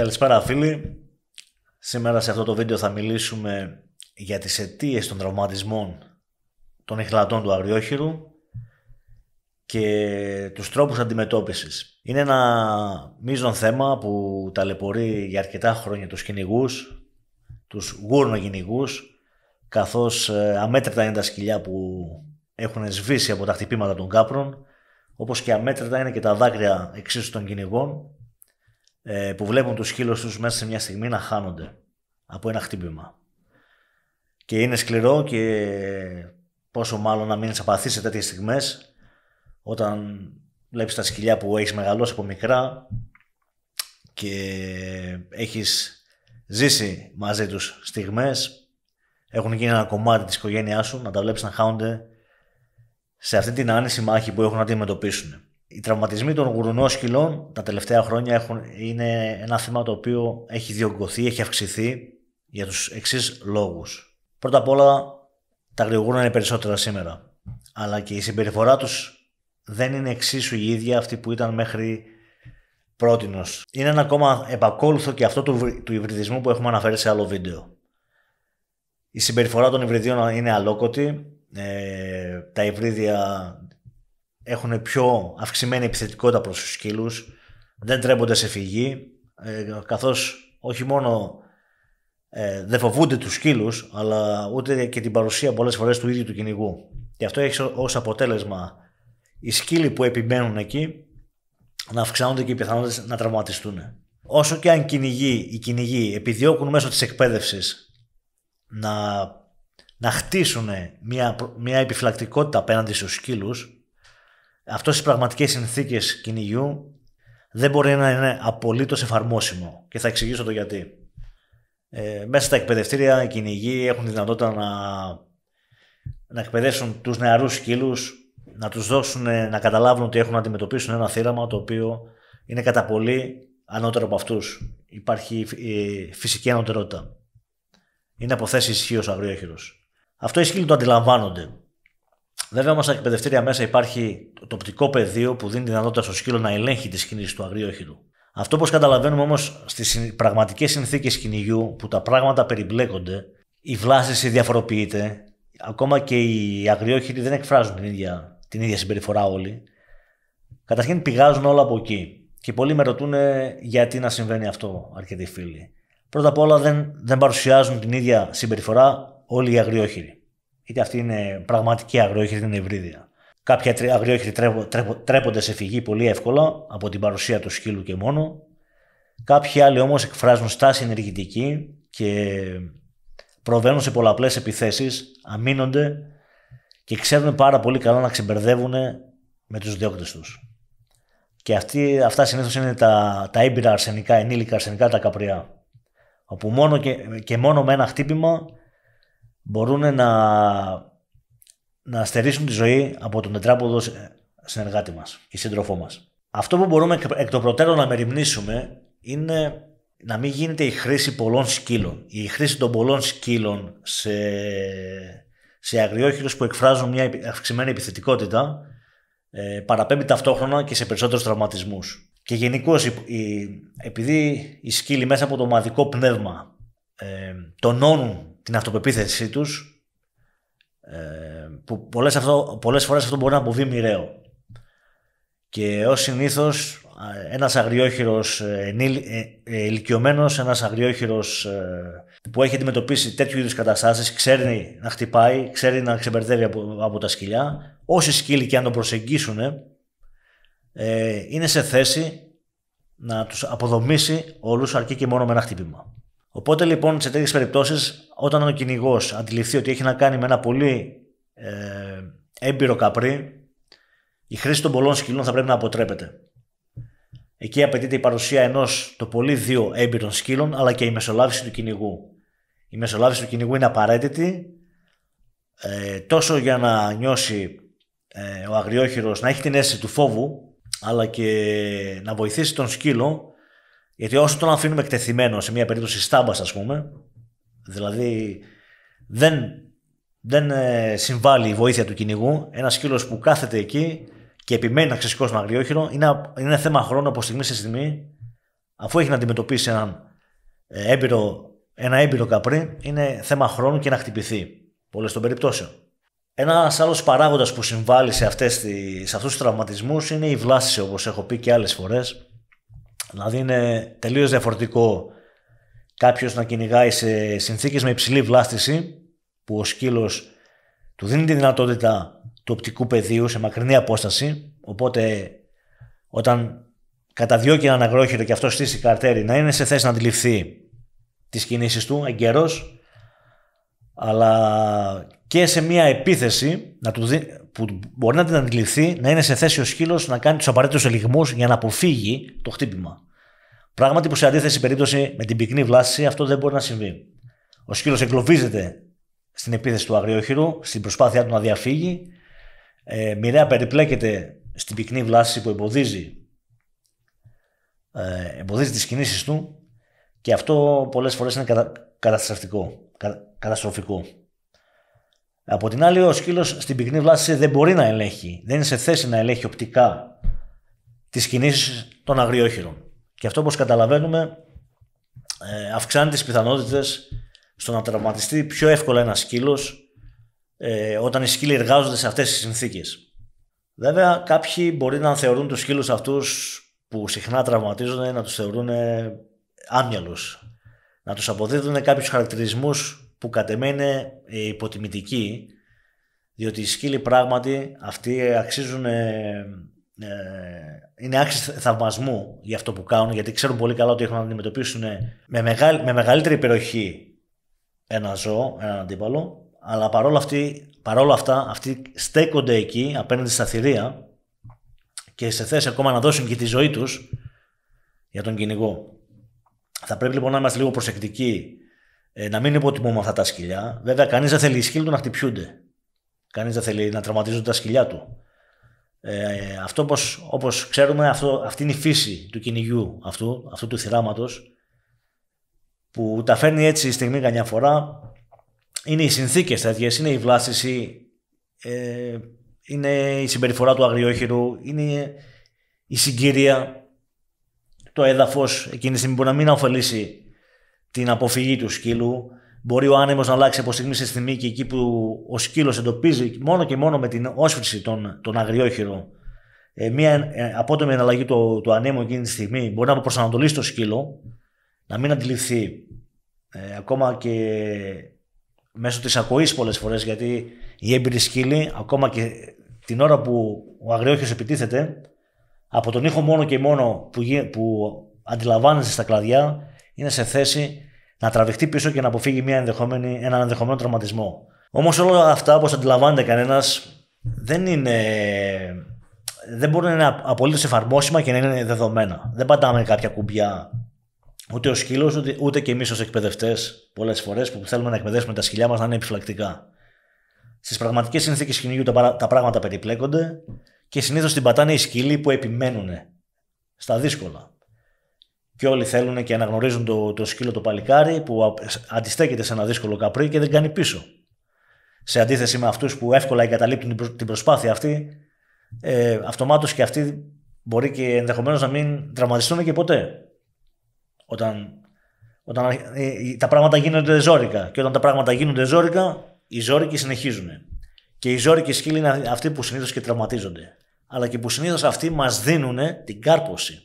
Καλησπέρα φίλοι. Σήμερα σε αυτό το βίντεο θα μιλήσουμε για τις αιτίες των τραυματισμών των εχλατών του αγριόχειρου και τους τρόπους αντιμετώπισης. Είναι ένα μείζον θέμα που ταλαιπωρεί για αρκετά χρόνια τους κυνηγούς, τους κυνηγούς, καθώς ε, αμέτρητα είναι τα σκυλιά που έχουν σβήσει από τα χτυπήματα των κάπρων, όπως και αμέτρητα είναι και τα δάκρυα εξίσου των κυνηγών ε, που βλέπουν τους σκύλους τους μέσα σε μια στιγμή να χάνονται από ένα χτύπημα. Και είναι σκληρό και πόσο μάλλον να μην απαθείς σε τέτοιες στιγμές όταν βλέπεις τα σκυλιά που έχεις μεγαλώσει από μικρά και έχεις ζήσει μαζί τους στιγμές έχουν γίνει ένα κομμάτι της οικογένειάς σου να τα βλέπεις να χάνονται σε αυτή την άνηση μάχη που έχουν να αντιμετωπίσουν. Οι τραυματισμοί των γουρουνόσκυλων τα τελευταία χρόνια έχουν, είναι ένα θέμα το οποίο έχει διωγγωθεί, έχει αυξηθεί για τους εξής λόγους. Πρώτα απ' όλα τα γρηγορούνα είναι περισσότερα σήμερα, αλλά και η συμπεριφορά τους δεν είναι εξίσου η ίδια αυτή που ήταν μέχρι πρότινος. Είναι ένα ακόμα επακόλουθο και αυτό του, του υβριδισμού που έχουμε αναφέρει σε άλλο βίντεο. Η συμπεριφορά των υβριδίων είναι αλόκοτη, ε, τα υβρίδια έχουν πιο αυξημένη επιθετικότητα προς τους σκύλους, δεν τρέπονται σε φυγή, ε, καθώς όχι μόνο ε, δεν φοβούνται τους σκύλους, αλλά ούτε και την παρουσία πολλές φορές του ίδιου του κυνηγού. Και αυτό έχει ως αποτέλεσμα οι σκύλοι που επιμένουν εκεί να αυξάνονται και οι πιθανότητες να τραυματιστούν. Όσο και αν κυνηγοί, οι κυνηγοί επιδιώκουν μέσω της εκπαίδευσης να, χτίσουν μια, μια επιφυλακτικότητα απέναντι στους σκύλους, αυτός στις πραγματικές συνθήκες κυνηγιού δεν μπορεί να είναι απολύτως εφαρμόσιμο και θα εξηγήσω το γιατί. Ε, μέσα στα εκπαιδευτήρια οι κυνηγοί έχουν τη δυνατότητα να, να εκπαιδεύσουν τους νεαρούς σκύλους, να τους δώσουν ε, να καταλάβουν ότι έχουν να αντιμετωπίσουν ένα θύραμα το οποίο είναι κατά πολύ ανώτερο από αυτούς. Υπάρχει η ε, φυσική ανωτερότητα. Είναι θέση ισχύως ο αγριόχειρος. Αυτό οι σκύλοι το αντιλαμβάνονται. Βέβαια όμως στα εκπαιδευτήρια μέσα υπάρχει το οπτικό πεδίο που δίνει τη δυνατότητα στο σκύλο να ελέγχει τις κινήσεις του αγρίου Αυτό όπως καταλαβαίνουμε όμως στις πραγματικές συνθήκες κυνηγιού που τα πράγματα περιμπλέκονται, η βλάστηση διαφοροποιείται, ακόμα και οι αγριόχειροι δεν εκφράζουν την ίδια, την ίδια συμπεριφορά όλοι. Καταρχήν πηγάζουν όλα από εκεί. Και πολλοί με ρωτούν γιατί να συμβαίνει αυτό, αρκετοί φίλοι. Πρώτα απ' όλα δεν, δεν παρουσιάζουν την ίδια συμπεριφορά όλοι οι αγριόχειροι είτε αυτή είναι πραγματική αγριόχειρη, είναι ευρύδια. Κάποια αγριόχειροι τρέπονται σε φυγή πολύ εύκολα από την παρουσία του σκύλου και μόνο. Κάποιοι άλλοι όμως εκφράζουν στάση ενεργητική και προβαίνουν σε πολλαπλές επιθέσεις, αμήνονται και ξέρουν πάρα πολύ καλά να ξεμπερδεύουν με τους διώκτες τους. Και αυτοί, αυτά συνήθως είναι τα, τα έμπειρα αρσενικά, ενήλικα αρσενικά, τα καπριά. Όπου μόνο και, και μόνο με ένα χτύπημα μπορούν να, να στερήσουν τη ζωή από τον τετράποδο συνεργάτη μας και σύντροφό μας. Αυτό που μπορούμε εκ των προτέρων να μεριμνήσουμε είναι να μην γίνεται η χρήση πολλών σκύλων. Η χρήση των πολλών σκύλων σε, σε αγριόχειρους που εκφράζουν μια αυξημένη επιθετικότητα ε, παραπέμπει ταυτόχρονα και σε περισσότερους τραυματισμούς. Και γενικώς, επειδή οι σκύλοι μέσα από το ομαδικό πνεύμα ε, τονώνουν την αυτοπεποίθησή τους ε, που πολλές, αυτό, πολλές φορές αυτό μπορεί να αποβεί μοιραίο. Και ως συνήθως ε, ένας αγριόχειρος ε, ηλικιωμένος, ένας αγριόχειρος που έχει αντιμετωπίσει τέτοιου είδους καταστάσεις, ξέρει να χτυπάει, ξέρει να ξεμπερδεύει από, από τα σκυλιά. Όσοι σκύλοι και αν το προσεγγίσουν, είναι σε θέση να τους αποδομήσει όλους αρκεί και μόνο με ένα χτύπημα. Οπότε λοιπόν σε τέτοιες περιπτώσεις, όταν ο κυνηγός αντιληφθεί ότι έχει να κάνει με ένα πολύ ε, έμπειρο καπρί, η χρήση των πολλών σκυλών θα πρέπει να αποτρέπεται. Εκεί απαιτείται η παρουσία ενός το πολύ δύο έμπειρων σκύλων, αλλά και η μεσολάβηση του κυνηγού. Η μεσολάβηση του κυνηγού είναι απαραίτητη ε, τόσο για να νιώσει ε, ο αγριόχειρος να έχει την αίσθηση του φόβου αλλά και να βοηθήσει τον σκύλο γιατί όσο τον αφήνουμε εκτεθειμένο σε μια περίπτωση στάμπας, ας πούμε, δηλαδή δεν, δεν ε, συμβάλλει η βοήθεια του κυνηγού, ένας κύλο που κάθεται εκεί και επιμένει να ξεσηκώσει ένα αγριόχειρο, είναι, είναι θέμα χρόνου από στιγμή σε στιγμή, αφού έχει να αντιμετωπίσει έναν ε, έμπειρο, ένα έμπειρο καπρί, είναι θέμα χρόνου και να χτυπηθεί. Πολλές των περιπτώσεων. Ένας άλλος παράγοντας που συμβάλλει σε, αυτές, σε αυτούς τους τραυματισμούς είναι η βλάστηση όπως έχω πει και άλλες φορές Δηλαδή είναι τελείως διαφορετικό κάποιος να κυνηγάει σε συνθήκες με υψηλή βλάστηση, που ο σκύλος του δίνει τη δυνατότητα του οπτικού πεδίου σε μακρινή απόσταση. Οπότε όταν καταδιώκει έναν αγρόχειρο και αυτός στήσει καρτέρι, να είναι σε θέση να αντιληφθεί τις κινήσεις του εγκαίρως, αλλά και σε μια επίθεση να του, δίνει που μπορεί να την αντιληφθεί να είναι σε θέση ο σκύλο να κάνει τους απαραίτητους ελιγμούς για να αποφύγει το χτύπημα. Πράγματι που σε αντίθεση περίπτωση με την πυκνή βλάση αυτό δεν μπορεί να συμβεί. Ο σκύλο εγκλωβίζεται στην επίθεση του αγριόχειρου, στην προσπάθειά του να διαφύγει. Ε, μοιραία περιπλέκεται στην πυκνή βλάση που εμποδίζει, ε, εμποδίζει τις κινήσεις του και αυτό πολλές φορές είναι καταστροφικό. Από την άλλη, ο σκύλος στην πυκνή βλάση δεν μπορεί να ελέγχει, δεν είναι σε θέση να ελέγχει οπτικά τις κινήσεις των αγριόχειρων. Και αυτό, όπως καταλαβαίνουμε, ε, αυξάνει τις πιθανότητες στο να τραυματιστεί πιο εύκολα ένας σκύλος ε, όταν οι σκύλοι εργάζονται σε αυτές τις συνθήκες. Βέβαια, κάποιοι μπορεί να θεωρούν τους σκύλους αυτούς που συχνά τραυματίζονται να τους θεωρούν ε, άμυαλους. Να τους αποδίδουν κάποιους χαρακτηρισμούς που κατ' εμέ είναι υποτιμητική, διότι οι σκύλοι πράγματι αυτοί αξίζουν, ε, ε, είναι άξιοι θαυμασμού για αυτό που κάνουν, γιατί ξέρουν πολύ καλά ότι έχουν να αντιμετωπίσουν με, με μεγαλύτερη περιοχή ένα ζώο, έναν αντίπαλο, αλλά παρόλα, παρόλα αυτά αυτοί στέκονται εκεί απέναντι στα θηρία και σε θέση ακόμα να δώσουν και τη ζωή τους για τον κυνηγό. Θα πρέπει λοιπόν να είμαστε λίγο προσεκτικοί ε, να μην υποτιμούμε αυτά τα σκυλιά. Βέβαια, κανείς δεν θέλει οι σκύλοι του να χτυπιούνται. Κανείς δεν θέλει να τραυματίζονται τα σκυλιά του. Ε, αυτό όπως, όπως ξέρουμε αυτό, αυτή είναι η φύση του κυνηγιού αυτού, αυτού του θυράματος που τα φέρνει έτσι η στιγμή κανιά φορά είναι οι συνθήκες τέτοιες, είναι η βλάστηση ε, είναι η συμπεριφορά του αγριόχειρου είναι η συγκύρια το έδαφος εκείνη τη στιγμή που να μην ωφελήσει την αποφυγή του σκύλου. Μπορεί ο άνεμος να αλλάξει από στιγμή σε στιγμή και εκεί που ο σκύλος εντοπίζει μόνο και μόνο με την όσφρηση των, των αγριόχειρων ε, μια ε, απότομη εναλλαγή του, του ανέμου εκείνη τη στιγμή μπορεί να προσανατολίσει το σκύλο, να μην αντιληφθεί ε, ακόμα και μέσω της ακοής πολλές φορές γιατί οι έμπειροι σκύλοι ακόμα και την ώρα που ο αγριόχειρο επιτίθεται από τον ήχο μόνο και μόνο που, που αντιλαμβάνεσαι στα κλαδιά είναι σε θέση να τραβηχτεί πίσω και να αποφύγει μια ενδεχόμενη, έναν ενδεχομένο τραυματισμό. Όμως όλα αυτά, όπως αντιλαμβάνεται κανένας, δεν είναι. Δεν μπορούν να είναι απολύτως εφαρμόσιμα και να είναι δεδομένα. Δεν πατάμε κάποια κουμπιά ούτε ο σκύλος, ούτε, και εμείς ως εκπαιδευτές, πολλές φορές που θέλουμε να εκπαιδεύσουμε τα σκυλιά μας να είναι επιφυλακτικά. Στις πραγματικές συνθήκες κυνηγιού τα, τα πράγματα περιπλέκονται και συνήθως την πατάνε οι σκύλοι που επιμένουν στα δύσκολα και όλοι θέλουν και αναγνωρίζουν το, το σκύλο το παλικάρι που αντιστέκεται σε ένα δύσκολο καπρί και δεν κάνει πίσω. Σε αντίθεση με αυτούς που εύκολα εγκαταλείπτουν την προσπάθεια αυτή, ε, αυτομάτως και αυτοί μπορεί και ενδεχομένως να μην τραυματιστούν και ποτέ. Όταν, όταν ε, ε, τα πράγματα γίνονται ζώρικα και όταν τα πράγματα γίνονται ζώρικα, οι ζώρικοι συνεχίζουν. Και οι ζώρικοι σκύλοι είναι αυτοί που συνήθως και τραυματίζονται. Αλλά και που συνήθως αυτοί μας δίνουν την κάρποση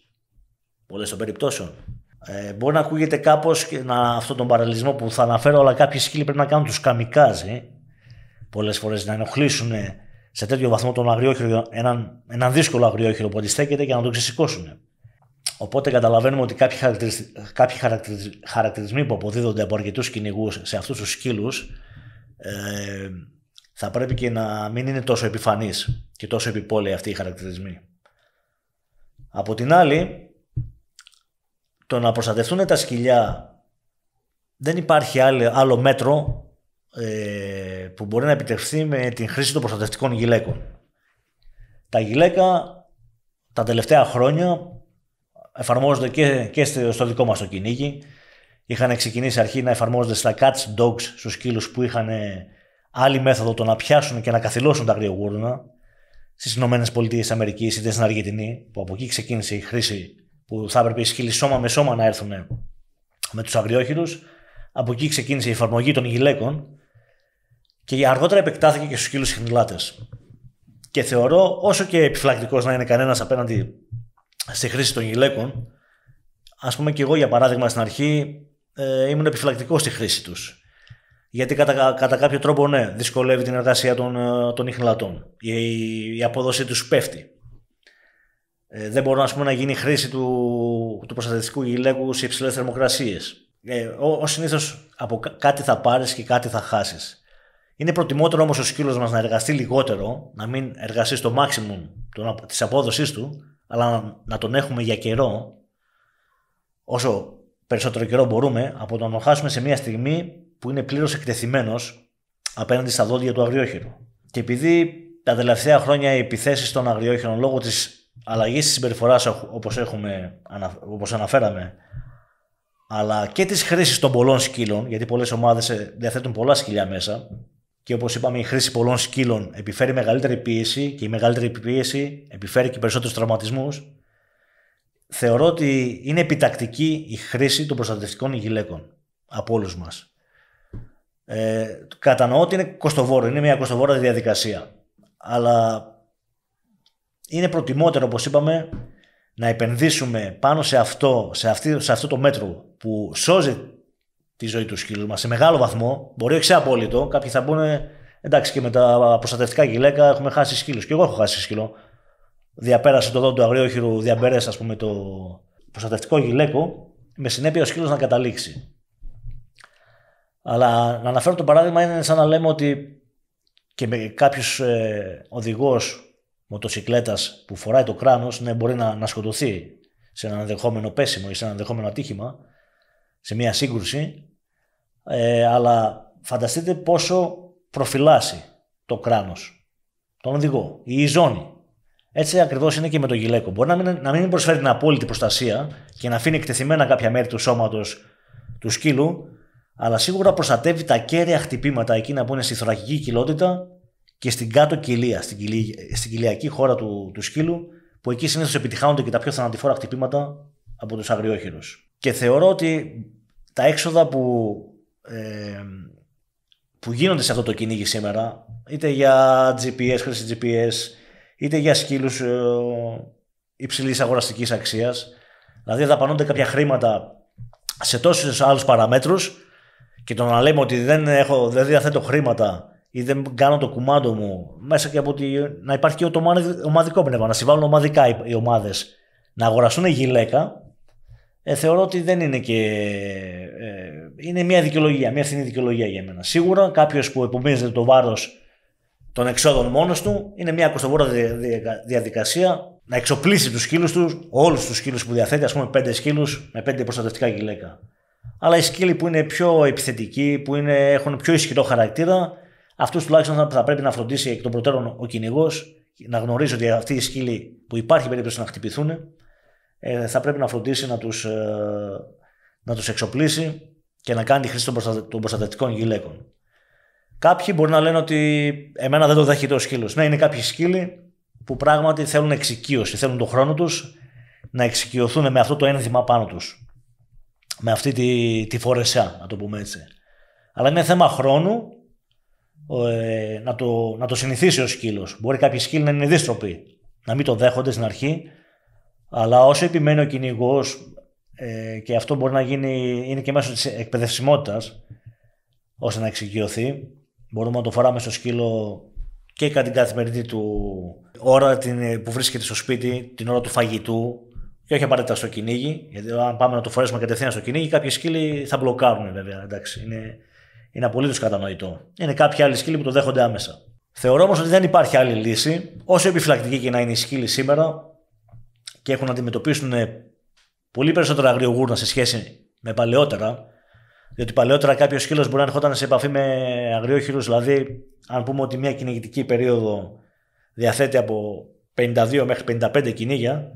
πολλές των περιπτώσεων. Ε, μπορεί να ακούγεται κάπως αυτόν τον παραλυσμό που θα αναφέρω, αλλά κάποιοι σκύλοι πρέπει να κάνουν τους καμικάζι ε. πολλές φορές να ενοχλήσουν ε, σε τέτοιο βαθμό τον αγριόχειρο, έναν, έναν δύσκολο αγριόχειρο που αντιστέκεται και να τον ξεσηκώσουν. Οπότε καταλαβαίνουμε ότι κάποιοι, χαρακτηρισ... κάποιοι χαρακτηρισμοί που αποδίδονται από αρκετούς κυνηγούς σε αυτούς τους σκύλους ε, θα πρέπει και να μην είναι τόσο επιφανείς και τόσο επιπόλαιοι αυτοί οι χαρακτηρισμοί. Από την άλλη, το να προστατευτούν τα σκυλιά δεν υπάρχει άλλο, άλλο μέτρο ε, που μπορεί να επιτευχθεί με την χρήση των προστατευτικών γυλαίκων. Τα γυλαίκα τα τελευταία χρόνια εφαρμόζονται και, στο δικό μας το κυνήγι. Είχαν ξεκινήσει αρχή να εφαρμόζονται στα cats dogs στους σκύλους που είχαν ε, άλλη μέθοδο το να πιάσουν και να καθυλώσουν τα αγριογούρνα στις ΗΠΑ είτε στην Αργεντινή που από εκεί ξεκίνησε η χρήση που θα έπρεπε οι σκύλοι σώμα με σώμα να έρθουν με τους αγριόχειρους. Από εκεί ξεκίνησε η εφαρμογή των γυλαίκων και αργότερα επεκτάθηκε και στους σκύλους συχνηλάτες. Και θεωρώ, όσο και επιφυλακτικός να είναι κανένας απέναντι στη χρήση των γυλαίκων, ας πούμε και εγώ για παράδειγμα στην αρχή ε, ήμουν επιφυλακτικός στη χρήση τους. Γιατί κατά, κατά κάποιο τρόπο, ναι, δυσκολεύει την εργασία των, ε, των Η, η απόδοσή τους πέφτει ε, δεν μπορεί ας πούμε, να γίνει χρήση του, του προστατευτικού γυλαίκου σε υψηλές θερμοκρασίες. Ε, Ω συνήθως από κάτι θα πάρεις και κάτι θα χάσεις. Είναι προτιμότερο όμως ο σκύλος μας να εργαστεί λιγότερο, να μην εργαστεί στο maximum της απόδοσής του, αλλά να τον έχουμε για καιρό, όσο περισσότερο καιρό μπορούμε, από το να τον χάσουμε σε μια στιγμή που είναι πλήρως εκτεθειμένος απέναντι στα δόντια του αγριόχειρου. Και επειδή τα τελευταία χρόνια οι επιθέσεις των αγριόχειρων λόγω της αλλαγή της συμπεριφοράς όπω όπως αναφέραμε, αλλά και της χρήσης των πολλών σκύλων, γιατί πολλές ομάδες ε, διαθέτουν πολλά σκυλιά μέσα και όπως είπαμε η χρήση πολλών σκύλων επιφέρει μεγαλύτερη πίεση και η μεγαλύτερη πίεση επιφέρει και περισσότερους τραυματισμούς. θεωρώ ότι είναι επιτακτική η χρήση των προστατευτικών γυλαίκων από όλους μας. Ε, κατανοώ ότι είναι κοστοβόρο, είναι μια κοστοβόρα διαδικασία. Αλλά είναι προτιμότερο, όπως είπαμε, να επενδύσουμε πάνω σε αυτό, σε, αυτή, σε αυτό το μέτρο που σώζει τη ζωή τους σκύλους μας σε μεγάλο βαθμό, μπορεί όχι σε απόλυτο, κάποιοι θα πούνε, εντάξει και με τα προστατευτικά γυλαίκα έχουμε χάσει σκύλους και εγώ έχω χάσει σκύλο. Διαπέρασε το δόντο του αγριόχειρου διαπέρασε ας πούμε το προστατευτικό γυλαίκο με συνέπεια ο σκύλος να καταλήξει. Αλλά να αναφέρω το παράδειγμα είναι σαν να λέμε ότι και με κάποιος ε, μοτοσυκλέτας που φοράει το κράνος ναι, μπορεί να, να σκοτωθεί σε ένα ενδεχόμενο πέσιμο ή σε ένα ενδεχόμενο ατύχημα, σε μια σύγκρουση, ε, αλλά φανταστείτε πόσο προφυλάσσει το κράνος, τον οδηγό ή η ζώνη. Έτσι ακριβώς είναι και με το γυλαίκο. Μπορεί να μην, μην προσφέρει την απόλυτη προστασία και να αφήνει εκτεθειμένα κάποια μέρη του σώματος του σκύλου, αλλά σίγουρα προστατεύει τα κέρια χτυπήματα εκείνα που είναι στη θωρακική κοιλότητα και στην κάτω κοιλία, στην, κοιλιακή, χώρα του, του σκύλου, που εκεί συνήθως επιτυχάνονται και τα πιο θανατηφόρα χτυπήματα από τους αγριόχειρους. Και θεωρώ ότι τα έξοδα που, που γίνονται σε αυτό το κυνήγι σήμερα, είτε για GPS, χρήση GPS, είτε για σκύλους ε, υψηλής αγοραστικής αξίας, δηλαδή δαπανώνται κάποια χρήματα σε τόσους άλλους παραμέτρους και το να λέμε ότι δεν, έχω, δεν διαθέτω χρήματα ή δεν κάνω το κουμάντο μου μέσα και από ότι να υπάρχει και το ομαδικό πνεύμα, να συμβάλλουν ομαδικά οι ομάδες. Να αγοραστούν γυλαίκα, ε, θεωρώ ότι δεν είναι και. Ε, είναι μια δικαιολογία, μια φθηνή δικαιολογία για μένα. Σίγουρα κάποιος που επομίζεται το βάρος των εξόδων μόνος του είναι μια κοστοβόρα διαδικασία να εξοπλίσει τους σκύλους τους, όλους τους σκύλους που διαθέτει, ας πούμε πέντε σκύλους με πέντε προστατευτικά γυλαίκα. Αλλά οι σκύλοι που είναι πιο επιθετικοί, που είναι, έχουν πιο ισχυρό χαρακτήρα, Αυτούς τουλάχιστον θα πρέπει να φροντίσει εκ των προτέρων ο κυνηγός, να γνωρίζει ότι αυτοί οι σκύλοι που υπάρχει περίπτωση να χτυπηθούν, ε, θα πρέπει να φροντίσει να τους ε, να τους εξοπλίσει και να κάνει τη χρήση των προστατευτικών γυλαίκων. Κάποιοι μπορεί να λένε ότι εμένα δεν το δέχεται ο σκύλος. Ναι, είναι κάποιοι σκύλοι που πράγματι θέλουν εξοικείωση, θέλουν τον χρόνο τους να εξοικειωθούν με αυτό το ένδυμα πάνω τους. Με αυτή τη, τη φορεσιά, να το πούμε έτσι. Αλλά είναι θέμα χρόνου ε, να, το, να το συνηθίσει ο σκύλος. Μπορεί κάποιοι σκύλοι να είναι δίστροποι, να μην το δέχονται στην αρχή, αλλά όσο επιμένει ο κυνηγός, ε, και αυτό μπορεί να γίνει, είναι και μέσω της εκπαιδευσιμότητας, ώστε να εξοικειωθεί. Μπορούμε να το φοράμε στο σκύλο και κατά την καθημερινή του ώρα την, ε, που βρίσκεται στο σπίτι, την ώρα του φαγητού, και όχι απαραίτητα στο κυνήγι. Γιατί αν πάμε να το φορέσουμε κατευθείαν στο κυνήγι, κάποιοι σκύλοι θα μπλοκάρουν βέβαια. Εντάξει, είναι είναι απολύτως κατανοητό. Είναι κάποιοι άλλοι σκύλοι που το δέχονται άμεσα. Θεωρώ όμως ότι δεν υπάρχει άλλη λύση, όσο επιφυλακτική και να είναι οι σκύλοι σήμερα και έχουν να αντιμετωπίσουν πολύ περισσότερα αγριογούρνα σε σχέση με παλαιότερα. Διότι παλαιότερα κάποιος σκύλος μπορεί να ερχόταν σε επαφή με αγριόχειρους. Δηλαδή, αν πούμε ότι μια κυνηγητική περίοδο διαθέτει από 52 μέχρι 55 κυνήγια,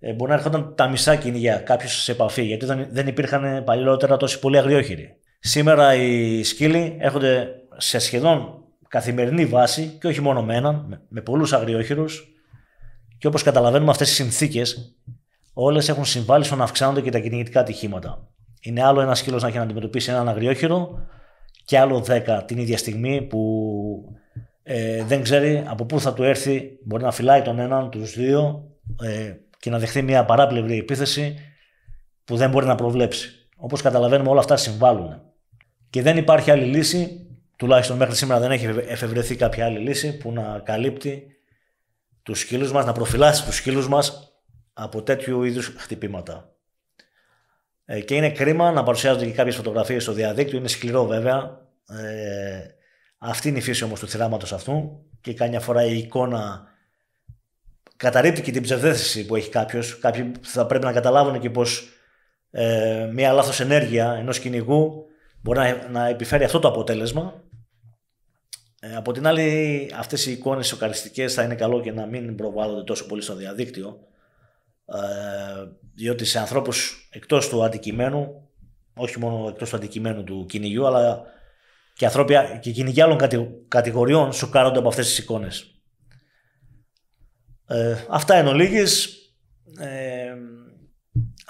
ε, μπορεί να έρχονταν τα μισά κυνηγιά κάποιος σε επαφή. Γιατί δεν υπήρχαν παλαιότερα τόσοι πολλοί αγριόχειροι. Σήμερα οι σκύλοι έρχονται σε σχεδόν καθημερινή βάση και όχι μόνο με έναν, με πολλούς αγριόχειρους και όπως καταλαβαίνουμε αυτές οι συνθήκες όλες έχουν συμβάλει στο να αυξάνονται και τα κυνηγητικά ατυχήματα. Είναι άλλο ένας σκύλος να έχει να αντιμετωπίσει έναν αγριόχειρο και άλλο δέκα την ίδια στιγμή που ε, δεν ξέρει από πού θα του έρθει, μπορεί να φυλάει τον έναν, τους δύο ε, και να δεχθεί μια παράπλευρη επίθεση που δεν μπορεί να προβλέψει. Όπως καταλαβαίνουμε όλα αυτά συμβάλλουν και δεν υπάρχει άλλη λύση, τουλάχιστον μέχρι σήμερα δεν έχει εφευρεθεί κάποια άλλη λύση που να καλύπτει τους σκύλους μας, να προφυλάσσει τους σκύλους μας από τέτοιου είδους χτυπήματα. Ε, και είναι κρίμα να παρουσιάζονται και κάποιες φωτογραφίες στο διαδίκτυο, είναι σκληρό βέβαια. Ε, αυτή είναι η φύση όμως του θυράματος αυτού και καμιά φορά η εικόνα καταρρύπτει και την ψευδέστηση που έχει κάποιος. Κάποιοι θα πρέπει να καταλάβουν και πως ε, μια λάθος ενέργεια ενός κυνηγού μπορεί να, επιφέρει αυτό το αποτέλεσμα. Ε, από την άλλη, αυτές οι εικόνες σοκαριστικές θα είναι καλό και να μην προβάλλονται τόσο πολύ στο διαδίκτυο. Ε, διότι σε ανθρώπους εκτός του αντικειμένου, όχι μόνο εκτός του αντικειμένου του κυνηγιού, αλλά και, ανθρώπια, και άλλων κατηγοριών σοκάρονται από αυτές τις εικόνες. Ε, αυτά εν ολίγης. Ε,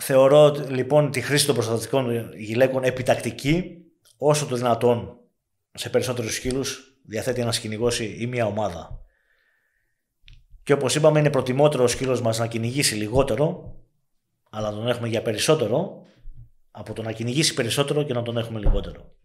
θεωρώ λοιπόν τη χρήση των προστατευτικών γυλαίκων επιτακτική όσο το δυνατόν σε περισσότερους σκύλους διαθέτει ένας κυνηγό ή μια ομάδα. Και όπως είπαμε είναι προτιμότερο ο σκύλος μας να κυνηγήσει λιγότερο αλλά τον έχουμε για περισσότερο από το να κυνηγήσει περισσότερο και να τον έχουμε λιγότερο.